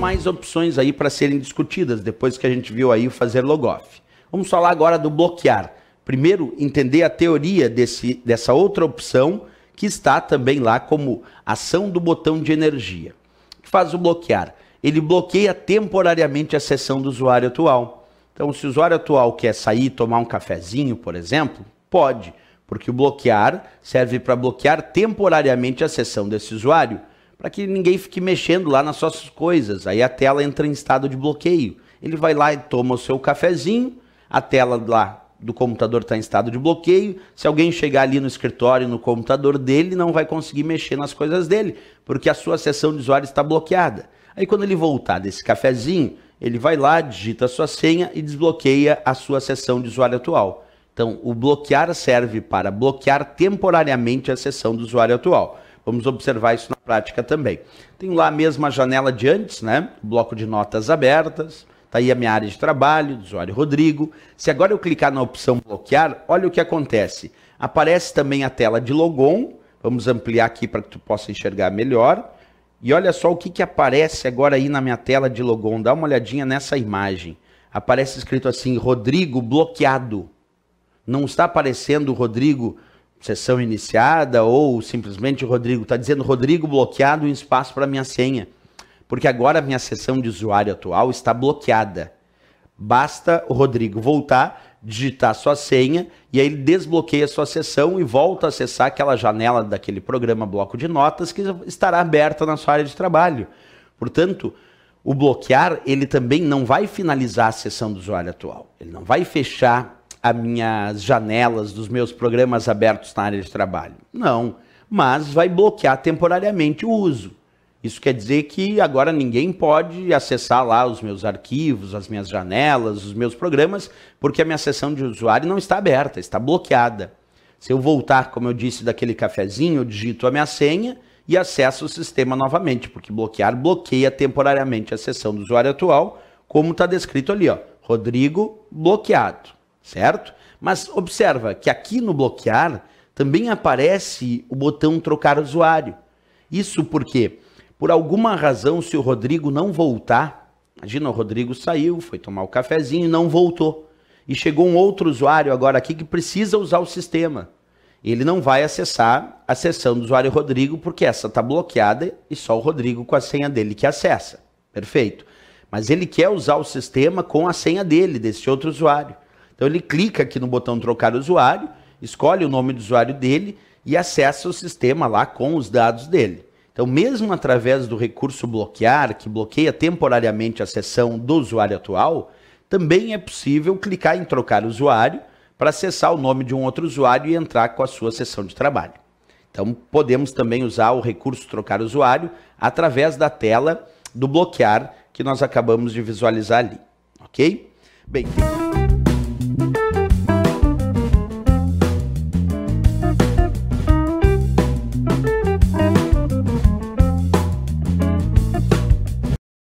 mais opções aí para serem discutidas depois que a gente viu aí o fazer logoff. Vamos falar agora do bloquear. Primeiro, entender a teoria desse, dessa outra opção que está também lá como ação do botão de energia. O que faz o bloquear? Ele bloqueia temporariamente a sessão do usuário atual. Então, se o usuário atual quer sair tomar um cafezinho, por exemplo, pode, porque o bloquear serve para bloquear temporariamente a sessão desse usuário para que ninguém fique mexendo lá nas suas coisas. Aí a tela entra em estado de bloqueio. Ele vai lá e toma o seu cafezinho, a tela lá do computador está em estado de bloqueio. Se alguém chegar ali no escritório, no computador dele, não vai conseguir mexer nas coisas dele, porque a sua sessão de usuário está bloqueada. Aí quando ele voltar desse cafezinho, ele vai lá, digita a sua senha e desbloqueia a sua sessão de usuário atual. Então, o bloquear serve para bloquear temporariamente a sessão do usuário atual. Vamos observar isso na prática também. Tenho lá a mesma janela de antes, né? Bloco de notas abertas. Está aí a minha área de trabalho, do usuário Rodrigo. Se agora eu clicar na opção bloquear, olha o que acontece. Aparece também a tela de logon. Vamos ampliar aqui para que tu possa enxergar melhor. E olha só o que, que aparece agora aí na minha tela de logon. Dá uma olhadinha nessa imagem. Aparece escrito assim, Rodrigo bloqueado. Não está aparecendo o Rodrigo sessão iniciada ou simplesmente Rodrigo está dizendo Rodrigo bloqueado um espaço para minha senha, porque agora a minha sessão de usuário atual está bloqueada. Basta o Rodrigo voltar, digitar sua senha e aí ele desbloqueia sua sessão e volta a acessar aquela janela daquele programa bloco de notas que estará aberta na sua área de trabalho. Portanto, o bloquear, ele também não vai finalizar a sessão do usuário atual. Ele não vai fechar as minhas janelas dos meus programas abertos na área de trabalho. Não, mas vai bloquear temporariamente o uso. Isso quer dizer que agora ninguém pode acessar lá os meus arquivos, as minhas janelas, os meus programas, porque a minha sessão de usuário não está aberta, está bloqueada. Se eu voltar, como eu disse, daquele cafezinho, eu digito a minha senha e acesso o sistema novamente, porque bloquear bloqueia temporariamente a sessão do usuário atual, como está descrito ali, ó, Rodrigo bloqueado certo? Mas observa que aqui no bloquear também aparece o botão trocar usuário. Isso porque, por alguma razão, se o Rodrigo não voltar, imagina o Rodrigo saiu, foi tomar o um cafezinho e não voltou. E chegou um outro usuário agora aqui que precisa usar o sistema. Ele não vai acessar a sessão do usuário Rodrigo, porque essa está bloqueada e só o Rodrigo com a senha dele que acessa. Perfeito. Mas ele quer usar o sistema com a senha dele, desse outro usuário. Então ele clica aqui no botão trocar usuário, escolhe o nome do usuário dele e acessa o sistema lá com os dados dele. Então, mesmo através do recurso bloquear, que bloqueia temporariamente a sessão do usuário atual, também é possível clicar em trocar usuário para acessar o nome de um outro usuário e entrar com a sua sessão de trabalho. Então, podemos também usar o recurso trocar usuário através da tela do bloquear que nós acabamos de visualizar ali, ok? Bem...